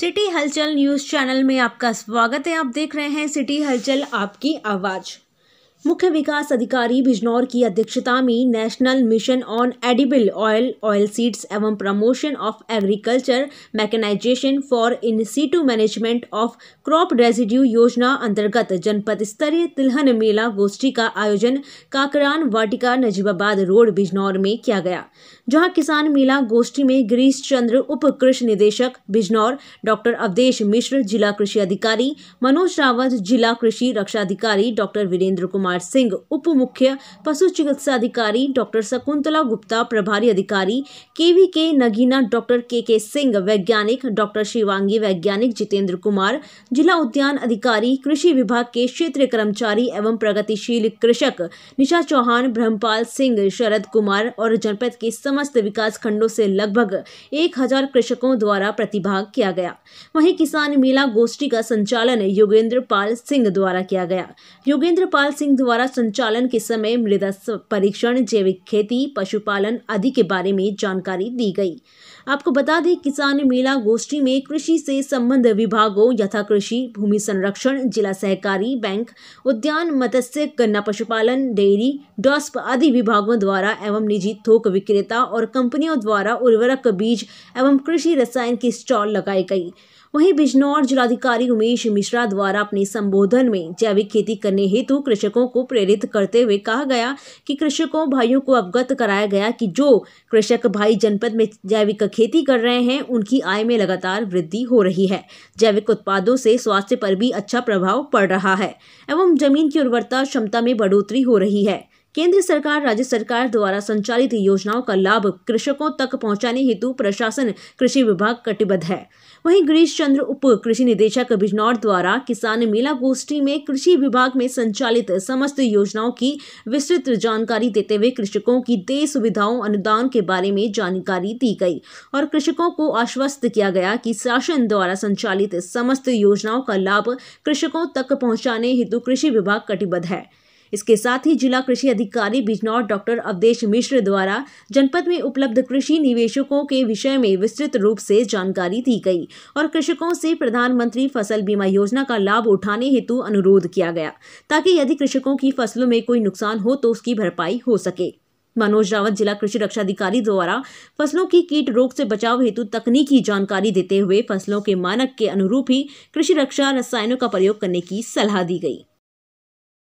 city हलचल news channel में आपका स्वागत है आप देख रहे हैं सिटी हलचल आपकी आवाज़ मुख्य विकास अधिकारी बिजनौर की अध्यक्षता में national mission on edible oil oil seeds एवं promotion of agriculture mechanization for in situ management of crop residue योजना अंतर्गत जनपद स्तरीय तिलहन मेला गोष्ठी का आयोजन काकरान वाटिका नजीबाबाद रोड बिजनौर में किया गया जहां किसान मेला गोष्ठी में गिरीश चंद्र उप कृषि निदेशक बिजनौर डॉक्टर अवधेश मिश्र जिला कृषि अधिकारी मनोज रावत जिला कृषि रक्षा अधिकारी डॉक्टर वीरेंद्र कुमार कुमार सिंह उप मुख्य पशु चिकित्सा अधिकारी डॉक्टर शकुंतला गुप्ता प्रभारी अधिकारी केवी के नगीना डॉक्टर के के सिंह वैज्ञानिक डॉक्टर शिवांगी वैज्ञानिक जितेंद्र कुमार जिला उद्यान अधिकारी कृषि विभाग के क्षेत्रीय कर्मचारी एवं प्रगतिशील कृषक निशा चौहान ब्रह्मपाल सिंह शरद कुमार और जनपद के समस्त विकास खंडों से लगभग एक हजार कृषकों द्वारा प्रतिभाग किया गया वहीं किसान मेला गोष्ठी का संचालन योगेंद्र पाल सिंह द्वारा किया गया योगेंद्र पाल सिंह द्वारा संचालन के समय मृदा परीक्षण जैविक खेती पशुपालन आदि के बारे में जानकारी दी गई आपको बता दें किसान मेला गोष्ठी में कृषि से संबंध विभागों यथा कृषि भूमि संरक्षण जिला सहकारी बैंक उद्यान मत्स्य गन्ना पशुपालन डेयरी डॉस्प आदि विभागों द्वारा एवं निजी थोक विक्रेता और कंपनियों द्वारा उर्वरक बीज एवं कृषि रसायन की स्टॉल लगाई गई वहीं बिजनौर जिलाधिकारी उमेश मिश्रा द्वारा अपने संबोधन में जैविक खेती करने हेतु कृषकों को प्रेरित करते हुए कहा गया कि कृषकों भाइयों को अवगत कराया गया कि जो कृषक भाई जनपद में जैविक खेती कर रहे हैं उनकी आय में लगातार वृद्धि हो रही है जैविक उत्पादों से स्वास्थ्य पर भी अच्छा प्रभाव पड़ रहा है एवं जमीन की उर्वरता क्षमता में बढ़ोतरी हो रही है केंद्र सरकार राज्य सरकार द्वारा संचालित योजनाओं का लाभ कृषकों तक पहुंचाने हेतु प्रशासन कृषि विभाग कटिबद्ध है वहीं गिरीश चंद्र उप कृषि निदेशक बिजनौर द्वारा किसान मेला गोष्ठी में कृषि विभाग में संचालित समस्त योजनाओं की विस्तृत जानकारी देते हुए कृषकों की देय सुविधाओं अनुदान के बारे में जानकारी दी गई और कृषकों को आश्वस्त किया गया कि शासन द्वारा संचालित समस्त योजनाओं का लाभ कृषकों तक पहुंचाने हेतु कृषि विभाग कटिबद्ध है इसके साथ ही जिला कृषि अधिकारी बिजनौर डॉक्टर अवधेश मिश्र द्वारा जनपद में उपलब्ध कृषि निवेशकों के विषय में विस्तृत रूप से जानकारी दी गई और कृषकों से प्रधानमंत्री फसल बीमा योजना का लाभ उठाने हेतु अनुरोध किया गया ताकि यदि कृषकों की फसलों में कोई नुकसान हो तो उसकी भरपाई हो सके मनोज रावत जिला कृषि रक्षा अधिकारी द्वारा फसलों की कीट रोग से बचाव हेतु तकनीकी जानकारी देते हुए फसलों के मानक के अनुरूप ही कृषि रक्षा रसायनों का प्रयोग करने की सलाह दी गई